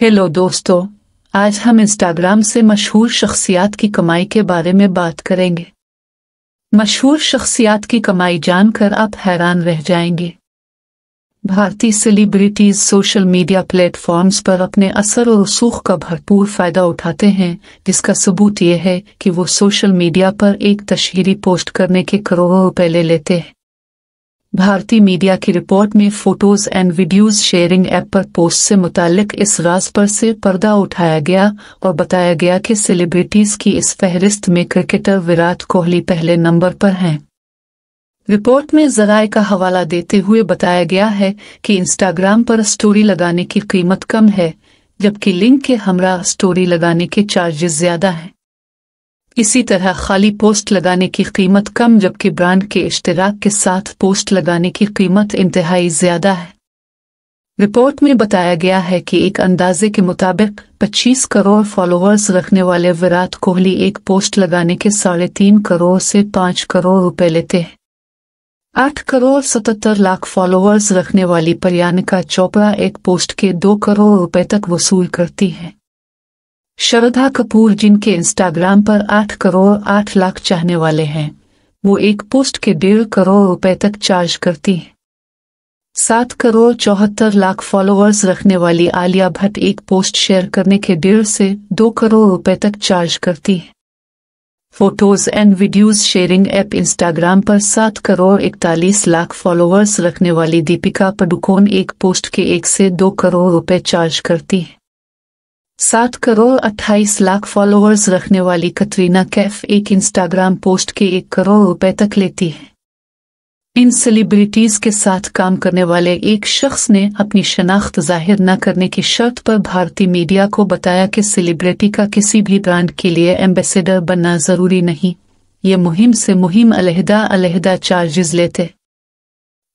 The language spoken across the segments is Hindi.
हेलो दोस्तों आज हम इंस्टाग्राम से मशहूर शख्सियात की कमाई के बारे में बात करेंगे मशहूर शख्सियात की कमाई जानकर आप हैरान रह जाएंगे भारतीय सेलिब्रिटीज सोशल मीडिया प्लेटफॉर्म्स पर अपने असर और रसूख का भरपूर फ़ायदा उठाते हैं जिसका सबूत यह है कि वो सोशल मीडिया पर एक तशहरी पोस्ट करने के करोड़ों रुपए ले लेते हैं भारतीय मीडिया की रिपोर्ट में photos and videos sharing app पर पोस्ट से मुतालिक इस राज पर से पर्दा उठाया गया और बताया गया कि सेलिब्रिटीज की इस फहरिस्त में क्रिकेटर विराट कोहली पहले नंबर पर हैं रिपोर्ट में जराए का हवाला देते हुए बताया गया है कि इंस्टाग्राम पर स्टोरी लगाने की कीमत कम है जबकि लिंक के हमरा स्टोरी लगाने के चार्जेस ज्यादा हैं इसी तरह खाली पोस्ट लगाने की कीमत कम जबकि ब्रांड के इश्तराक के साथ पोस्ट लगाने की कीमत इंतहाई ज्यादा है रिपोर्ट में बताया गया है कि एक अंदाजे के मुताबिक 25 करोड़ फॉलोअर्स रखने वाले विराट कोहली एक पोस्ट लगाने के साढ़े तीन करोड़ से पाँच करोड़ रुपए लेते हैं आठ करोड़ सतहत्तर लाख फॉलोअर्स रखने वाली पर्यानिका चोपड़ा एक पोस्ट के दो करोड़ रुपए तक वसूल करती है श्रद्धा कपूर जिनके इंस्टाग्राम पर आठ करोड़ आठ लाख चाहने वाले हैं वो एक पोस्ट के डेढ़ करोड़ रुपए तक चार्ज करती हैं सात करोड़ चौहत्तर लाख फॉलोअर्स रखने वाली आलिया भट्ट एक पोस्ट शेयर करने के डेढ़ से दो करोड़ रुपए तक चार्ज करती है photos and videos sharing app Instagram पर सात करोड़ इकतालीस लाख फॉलोअर्स रखने वाली दीपिका पडुकोन एक पोस्ट के एक से दो करोड़ रुपए चार्ज करती है सात करोड़ अट्ठाईस लाख फॉलोअर्स रखने वाली कतरीना कैफ एक इंस्टाग्राम पोस्ट के एक करोड़ रुपए तक लेती है इन सेलिब्रिटीज के साथ काम करने वाले एक शख्स ने अपनी शनाख्त जाहिर न करने की शर्त पर भारतीय मीडिया को बताया कि सेलिब्रिटी का किसी भी ब्रांड के लिए एम्बेसडर बनना जरूरी नहीं ये मुहिम से मुहिम अलहदा अलहदा चार्जेज लेते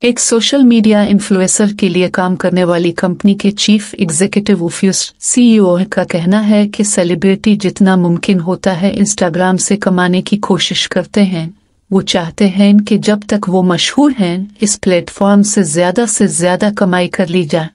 एक सोशल मीडिया इन्फ्लुएंसर के लिए काम करने वाली कंपनी के चीफ एग्जीक्यूटिव ऑफिस सीईओ का कहना है कि सेलिब्रिटी जितना मुमकिन होता है इंस्टाग्राम से कमाने की कोशिश करते हैं वो चाहते हैं कि जब तक वो मशहूर हैं इस प्लेटफॉर्म से ज्यादा से ज्यादा कमाई कर ली जाए